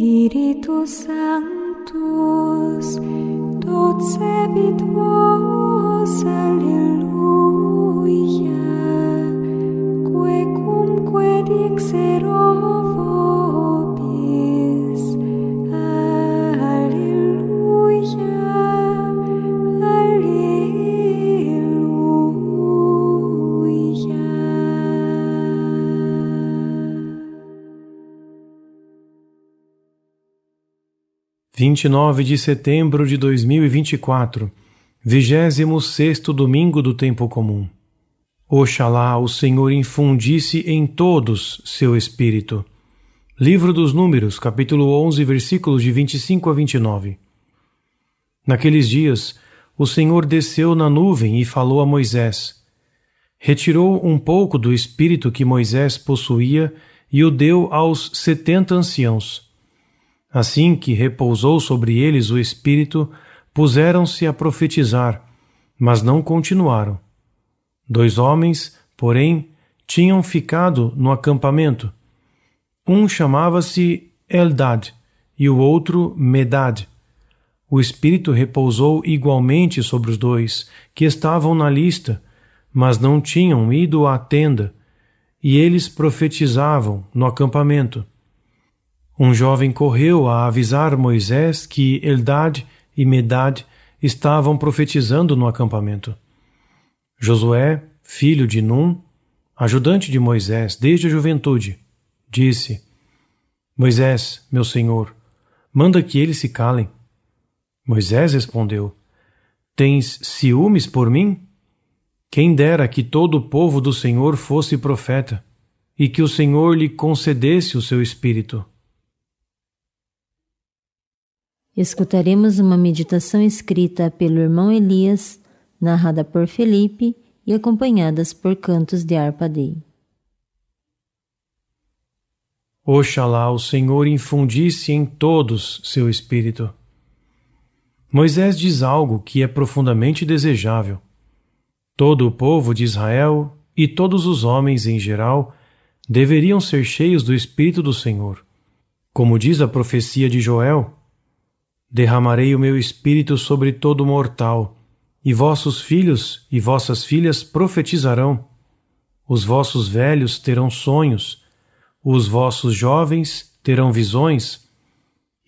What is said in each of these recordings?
Spiritus Sanctus, tot sebit vos, alleluia, quae cumque dixeros. 29 de setembro de 2024, 26 domingo do tempo comum. Oxalá o Senhor infundisse em todos seu espírito. Livro dos Números, capítulo 11, versículos de 25 a 29. Naqueles dias, o Senhor desceu na nuvem e falou a Moisés. Retirou um pouco do espírito que Moisés possuía e o deu aos setenta anciãos Assim que repousou sobre eles o Espírito, puseram-se a profetizar, mas não continuaram. Dois homens, porém, tinham ficado no acampamento. Um chamava-se Eldad e o outro Medad. O Espírito repousou igualmente sobre os dois, que estavam na lista, mas não tinham ido à tenda, e eles profetizavam no acampamento. Um jovem correu a avisar Moisés que Eldad e Medad estavam profetizando no acampamento. Josué, filho de Num, ajudante de Moisés desde a juventude, disse: Moisés, meu senhor, manda que eles se calem. Moisés respondeu: Tens ciúmes por mim? Quem dera que todo o povo do Senhor fosse profeta, e que o Senhor lhe concedesse o seu espírito. Escutaremos uma meditação escrita pelo irmão Elias, narrada por Felipe e acompanhadas por cantos de Arpadei. Oxalá o Senhor infundisse em todos seu espírito. Moisés diz algo que é profundamente desejável. Todo o povo de Israel e todos os homens em geral deveriam ser cheios do Espírito do Senhor. Como diz a profecia de Joel, derramarei o meu espírito sobre todo mortal, e vossos filhos e vossas filhas profetizarão. Os vossos velhos terão sonhos, os vossos jovens terão visões,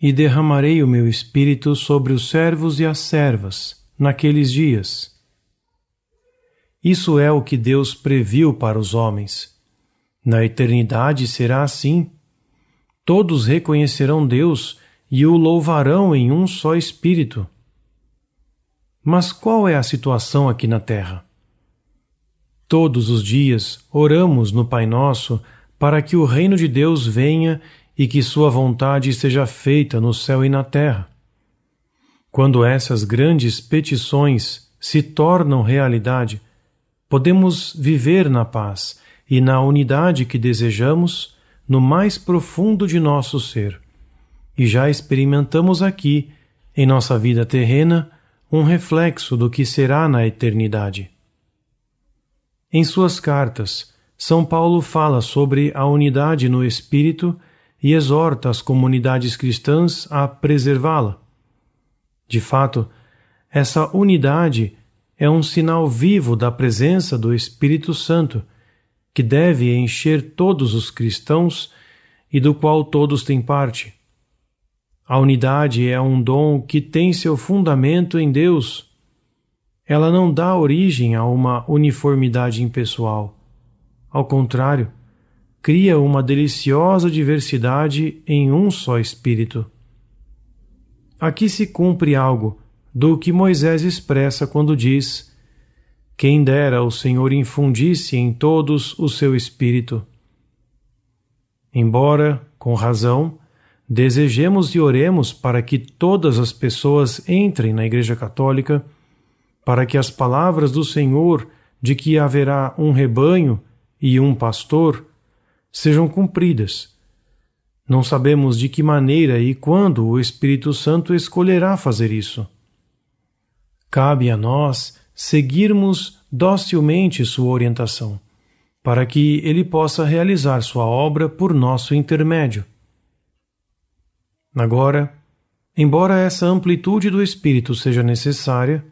e derramarei o meu espírito sobre os servos e as servas naqueles dias. Isso é o que Deus previu para os homens. Na eternidade será assim. Todos reconhecerão Deus e o louvarão em um só espírito. Mas qual é a situação aqui na Terra? Todos os dias oramos no Pai Nosso para que o reino de Deus venha e que Sua vontade seja feita no céu e na terra. Quando essas grandes petições se tornam realidade, podemos viver na paz e na unidade que desejamos no mais profundo de nosso ser e já experimentamos aqui, em nossa vida terrena, um reflexo do que será na eternidade. Em suas cartas, São Paulo fala sobre a unidade no Espírito e exorta as comunidades cristãs a preservá-la. De fato, essa unidade é um sinal vivo da presença do Espírito Santo, que deve encher todos os cristãos e do qual todos têm parte. A unidade é um dom que tem seu fundamento em Deus. Ela não dá origem a uma uniformidade impessoal. Ao contrário, cria uma deliciosa diversidade em um só espírito. Aqui se cumpre algo do que Moisés expressa quando diz: Quem dera o Senhor infundisse em todos o seu espírito. Embora, com razão, Desejemos e oremos para que todas as pessoas entrem na Igreja Católica, para que as palavras do Senhor de que haverá um rebanho e um pastor sejam cumpridas. Não sabemos de que maneira e quando o Espírito Santo escolherá fazer isso. Cabe a nós seguirmos docilmente sua orientação, para que ele possa realizar sua obra por nosso intermédio Agora, embora essa amplitude do espírito seja necessária,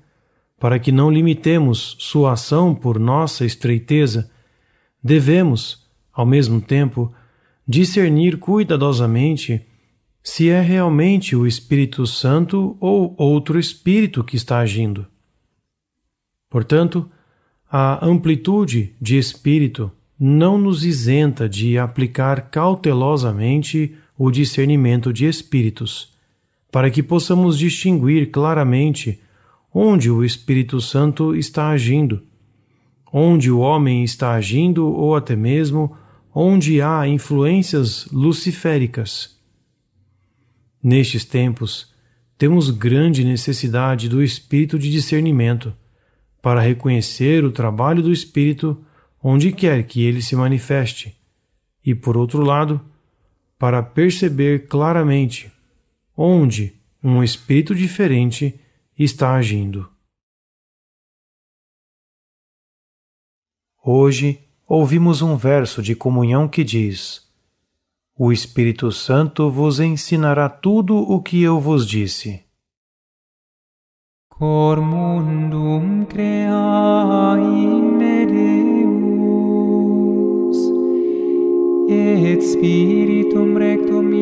para que não limitemos sua ação por nossa estreiteza, devemos, ao mesmo tempo, discernir cuidadosamente se é realmente o Espírito Santo ou outro espírito que está agindo. Portanto, a amplitude de espírito não nos isenta de aplicar cautelosamente o discernimento de espíritos, para que possamos distinguir claramente onde o Espírito Santo está agindo, onde o homem está agindo ou até mesmo onde há influências luciféricas. Nestes tempos, temos grande necessidade do espírito de discernimento para reconhecer o trabalho do espírito onde quer que ele se manifeste e, por outro lado, para perceber claramente onde um espírito diferente está agindo. Hoje ouvimos um verso de comunhão que diz: O Espírito Santo vos ensinará tudo o que eu vos disse. Cor mundum creaim et spiritum rectum